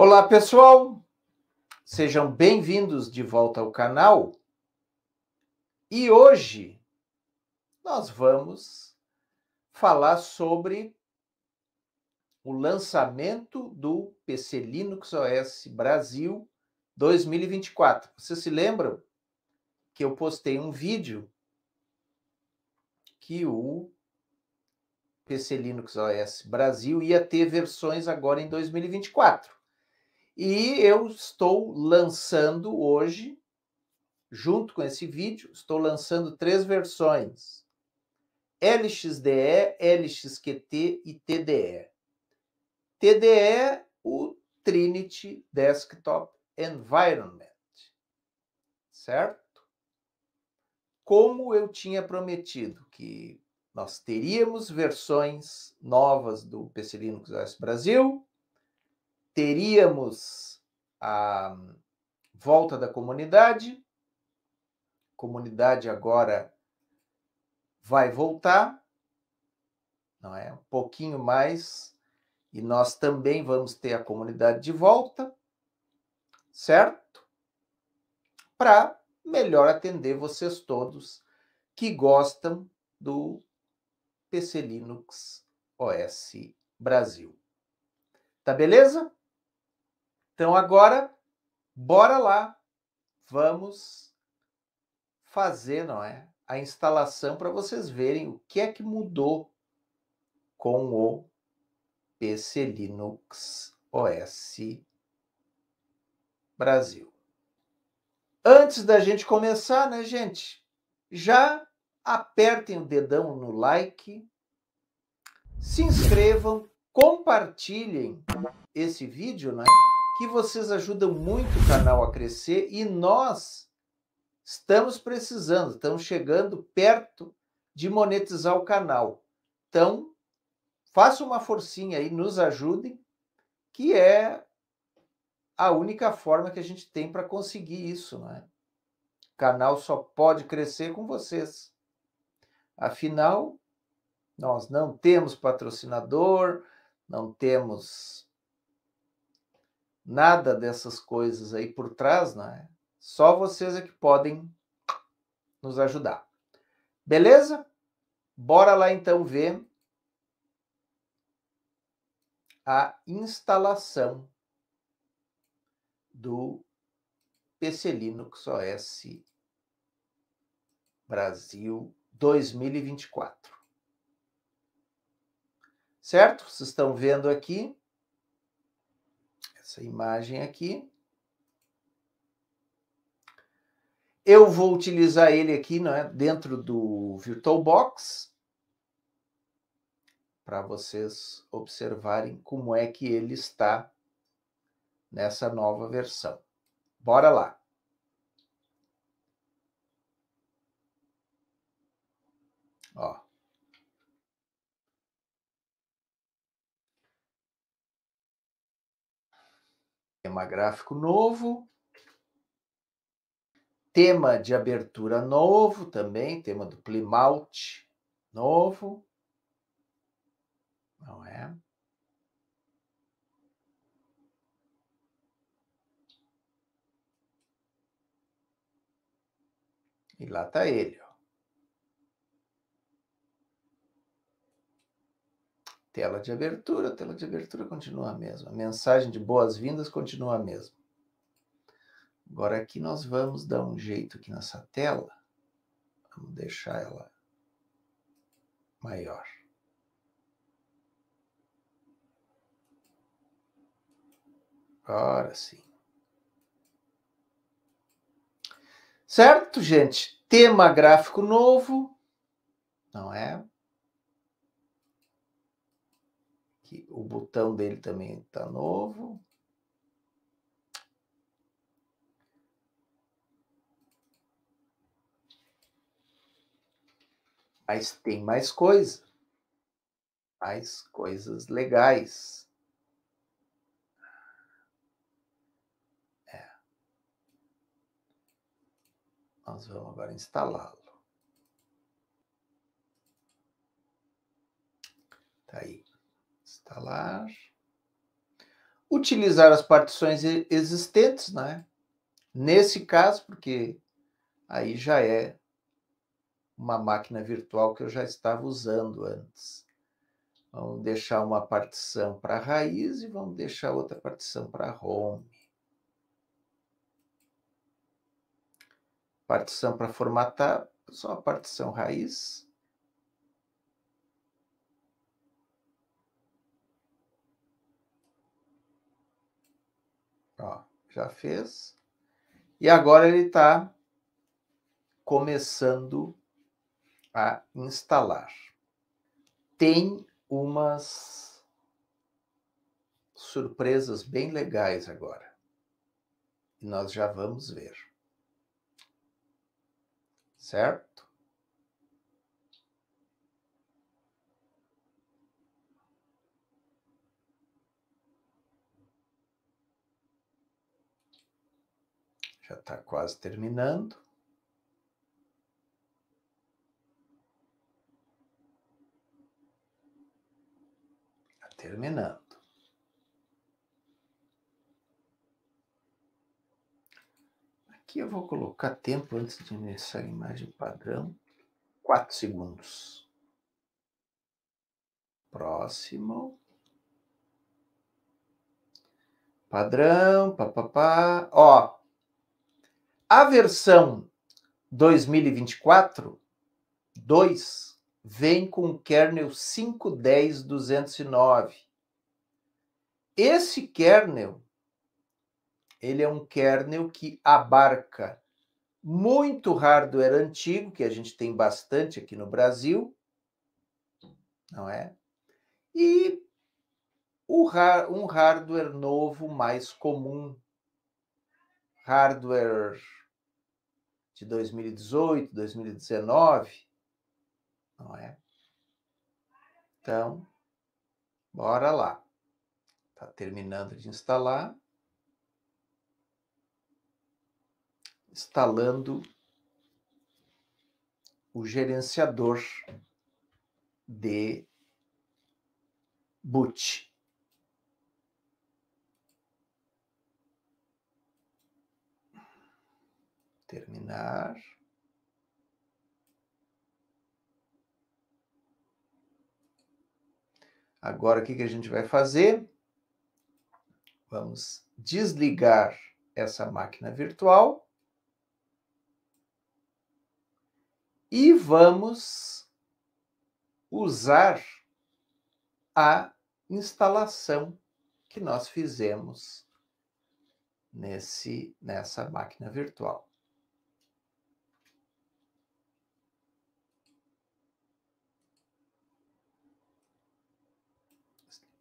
Olá, pessoal! Sejam bem-vindos de volta ao canal. E hoje nós vamos falar sobre o lançamento do PC Linux OS Brasil 2024. Vocês se lembram que eu postei um vídeo que o PC Linux OS Brasil ia ter versões agora em 2024. E eu estou lançando hoje, junto com esse vídeo, estou lançando três versões: LXDE, LXQT e TDE. TDE, o Trinity Desktop Environment, certo? Como eu tinha prometido que nós teríamos versões novas do PC Linux OS Brasil, teríamos a volta da comunidade, comunidade agora vai voltar, não é? Um pouquinho mais e nós também vamos ter a comunidade de volta, certo? Para melhor atender vocês todos que gostam do PC Linux OS Brasil. Tá beleza? Então agora, bora lá. Vamos fazer, não é? A instalação para vocês verem o que é que mudou com o PC Linux OS Brasil. Antes da gente começar, né, gente? Já apertem o dedão no like, se inscrevam, compartilhem esse vídeo, né? que vocês ajudam muito o canal a crescer e nós estamos precisando, estamos chegando perto de monetizar o canal. Então, faça uma forcinha aí, nos ajudem, que é a única forma que a gente tem para conseguir isso, né? O canal só pode crescer com vocês. Afinal, nós não temos patrocinador, não temos nada dessas coisas aí por trás, né? Só vocês é que podem nos ajudar. Beleza? Bora lá então ver a instalação do PC Linux OS Brasil 2024. Certo? Vocês estão vendo aqui essa imagem aqui. Eu vou utilizar ele aqui né, dentro do VirtualBox para vocês observarem como é que ele está nessa nova versão. Bora lá! Ó. tema gráfico novo, tema de abertura novo também, tema do Plymouth novo, não é? E lá está ele. Ó. Tela de abertura, tela de abertura continua a mesma. A mensagem de boas-vindas continua a mesma. Agora aqui nós vamos dar um jeito aqui nessa tela. Vamos deixar ela maior. Agora sim. Certo, gente? Tema gráfico novo, não é? que o botão dele também está novo. Mas tem mais coisa. Mais coisas legais. É. Nós vamos agora instalá-lo. Tá aí. Tá Utilizar as partições existentes, né? Nesse caso, porque aí já é uma máquina virtual que eu já estava usando antes. Vamos deixar uma partição para raiz e vamos deixar outra partição para home. Partição para formatar, só a partição raiz. já fez. E agora ele está começando a instalar. Tem umas surpresas bem legais agora. E nós já vamos ver. Certo? Já está quase terminando. Está terminando. Aqui eu vou colocar tempo antes de iniciar a imagem padrão. Quatro segundos. Próximo. Padrão, papapá. Ó, a versão 2024 2 vem com o kernel 510209. Esse kernel ele é um kernel que abarca muito hardware antigo, que a gente tem bastante aqui no Brasil, não é? E um hardware novo mais comum, hardware de 2018, 2019, não é? Então, bora lá. Tá terminando de instalar. Instalando o gerenciador de boot. terminar. Agora, o que, que a gente vai fazer? Vamos desligar essa máquina virtual e vamos usar a instalação que nós fizemos nesse, nessa máquina virtual.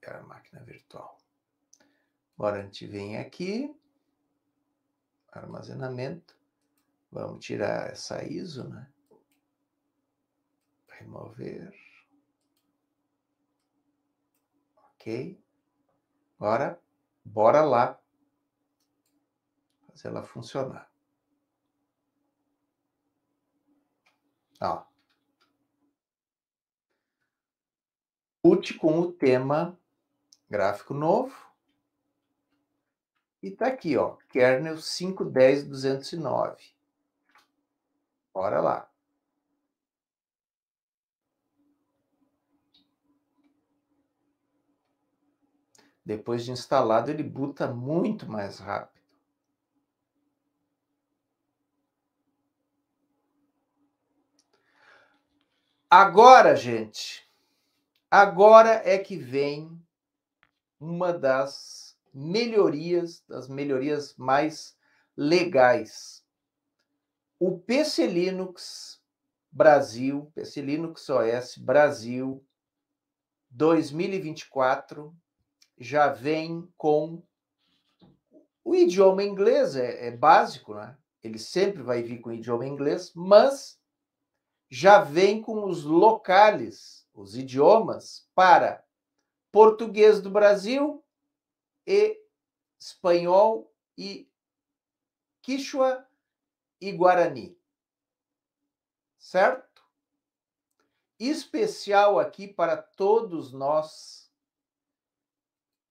é a máquina virtual. Agora a gente vem aqui, armazenamento, vamos tirar essa ISO, né? Remover. Ok. Agora, bora lá fazer ela funcionar. Ó. Pute com o tema Gráfico novo. E está aqui, ó, kernel 5.10.209. Bora lá. Depois de instalado, ele buta muito mais rápido. Agora, gente, agora é que vem uma das melhorias, das melhorias mais legais. O PC Linux Brasil, PC Linux OS Brasil 2024 já vem com o idioma inglês é, é básico, né? Ele sempre vai vir com o idioma inglês, mas já vem com os locais, os idiomas para português do Brasil e espanhol e quichua e guarani. Certo? Especial aqui para todos nós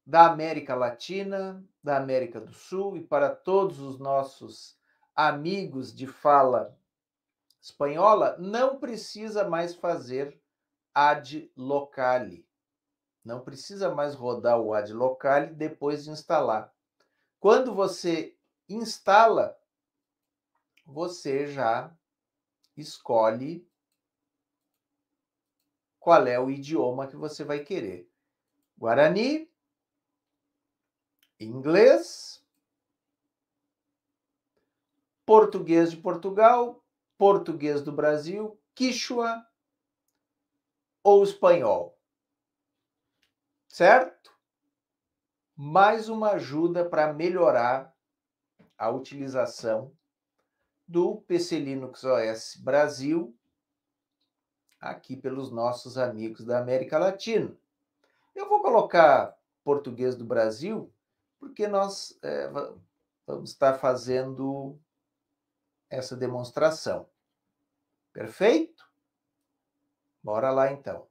da América Latina, da América do Sul e para todos os nossos amigos de fala espanhola, não precisa mais fazer ad locale. Não precisa mais rodar o ad local depois de instalar. Quando você instala, você já escolhe qual é o idioma que você vai querer. Guarani, inglês, português de Portugal, português do Brasil, quichua ou espanhol certo? Mais uma ajuda para melhorar a utilização do PC Linux OS Brasil aqui pelos nossos amigos da América Latina. Eu vou colocar português do Brasil porque nós é, vamos estar fazendo essa demonstração. Perfeito? Bora lá então.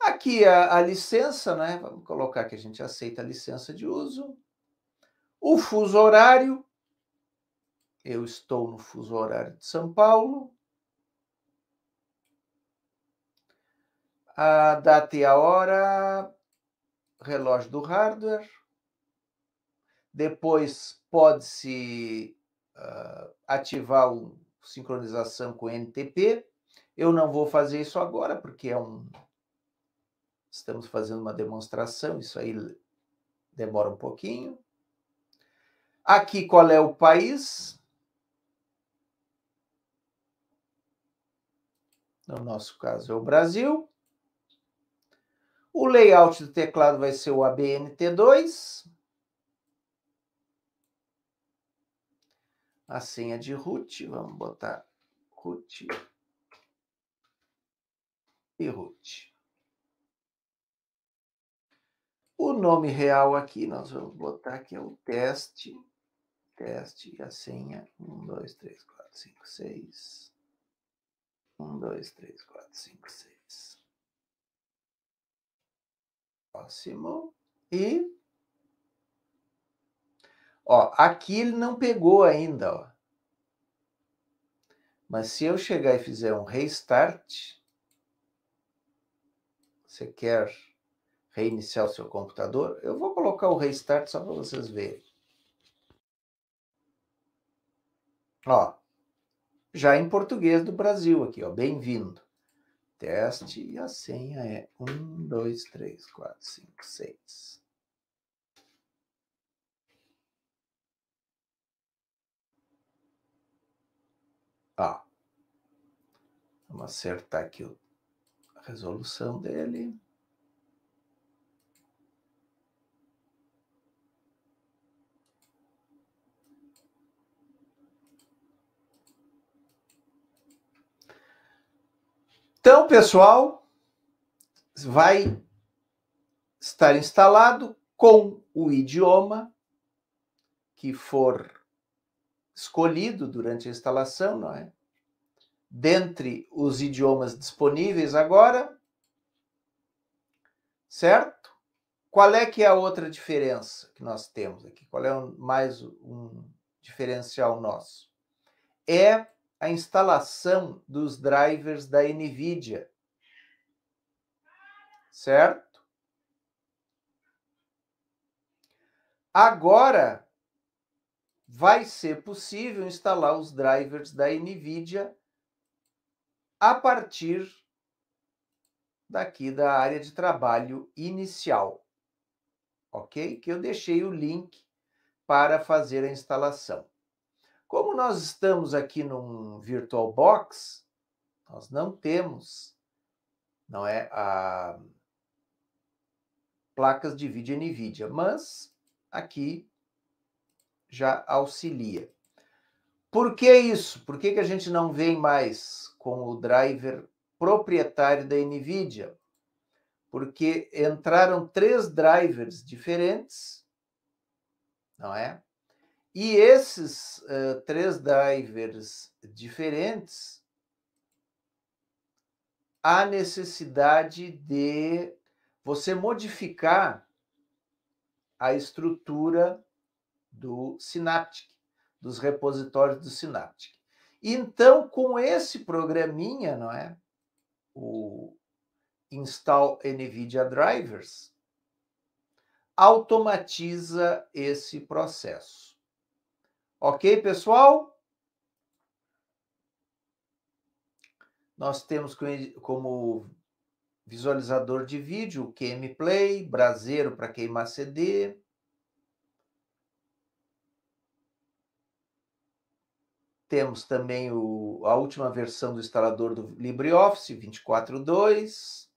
Aqui a, a licença, né? Vamos colocar que a gente aceita a licença de uso. O fuso horário. Eu estou no fuso horário de São Paulo. A data e a hora, relógio do hardware. Depois pode-se uh, ativar o sincronização com NTP. Eu não vou fazer isso agora, porque é um Estamos fazendo uma demonstração, isso aí demora um pouquinho. Aqui, qual é o país? No nosso caso, é o Brasil. O layout do teclado vai ser o ABNT2. A senha de root, vamos botar root e root. O nome real aqui, nós vamos botar aqui é o teste. Teste e a senha. 1, 2, 3, 4, 5, 6. 1, 2, 3, 4, 5, 6. Próximo. E. Ó, aqui ele não pegou ainda, ó. Mas se eu chegar e fizer um restart, você quer reiniciar o seu computador. Eu vou colocar o restart só para vocês verem. Ó, já em português do Brasil aqui, ó, bem-vindo. Teste e a senha é 1, 2, 3, 4, 5, 6. Ó, vamos acertar aqui a resolução dele. pessoal, vai estar instalado com o idioma que for escolhido durante a instalação, não é? Dentre os idiomas disponíveis agora, certo? Qual é que é a outra diferença que nós temos aqui? Qual é um, mais um diferencial nosso? É a instalação dos drivers da NVIDIA. Certo? Agora vai ser possível instalar os drivers da NVIDIA a partir daqui da área de trabalho inicial. Ok? Que eu deixei o link para fazer a instalação. Como nós estamos aqui num virtual box, nós não temos, não é, a placas de vídeo NVIDIA, mas aqui já auxilia. Por que isso? Por que, que a gente não vem mais com o driver proprietário da NVIDIA? Porque entraram três drivers diferentes, não é? E esses uh, três divers diferentes, há necessidade de você modificar a estrutura do Synaptic, dos repositórios do Synaptic. Então, com esse programinha, não é? O install NVIDIA drivers, automatiza esse processo. Ok, pessoal? Nós temos como visualizador de vídeo o QM Play, braseiro para queimar CD. Temos também o, a última versão do instalador do LibreOffice 24.2.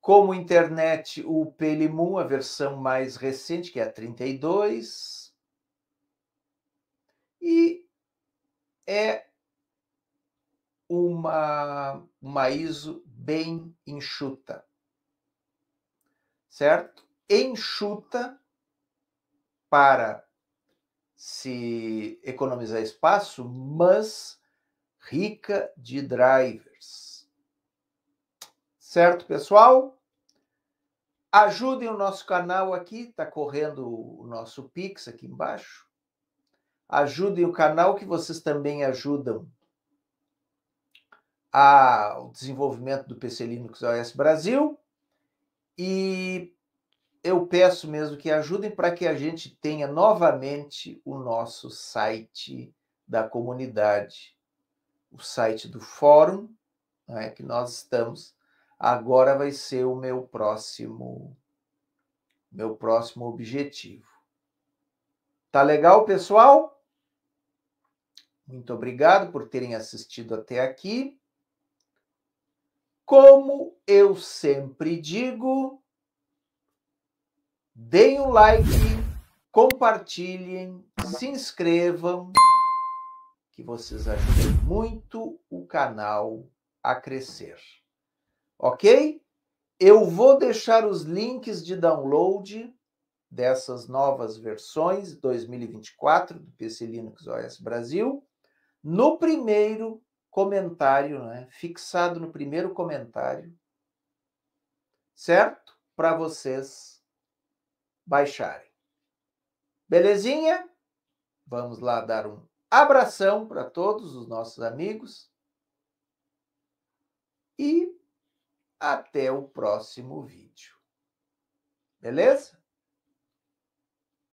Como internet, o Pelimum, a versão mais recente, que é a 32. E é uma, uma ISO bem enxuta. Certo? Enxuta para se economizar espaço, mas rica de drivers. Certo, pessoal? Ajudem o nosso canal aqui, está correndo o nosso Pix aqui embaixo Ajudem o canal que vocês também ajudam ao desenvolvimento do PC Linux OS Brasil. E eu peço mesmo que ajudem para que a gente tenha novamente o nosso site da comunidade, o site do fórum, né, que nós estamos. Agora vai ser o meu próximo meu próximo objetivo. Tá legal, pessoal? Muito obrigado por terem assistido até aqui. Como eu sempre digo, deem um like, compartilhem, se inscrevam, que vocês ajudem muito o canal a crescer. Ok? Eu vou deixar os links de download dessas novas versões 2024 do PC Linux OS Brasil no primeiro comentário, né? fixado no primeiro comentário, certo? Para vocês baixarem. Belezinha? Vamos lá dar um abração para todos os nossos amigos e até o próximo vídeo. Beleza?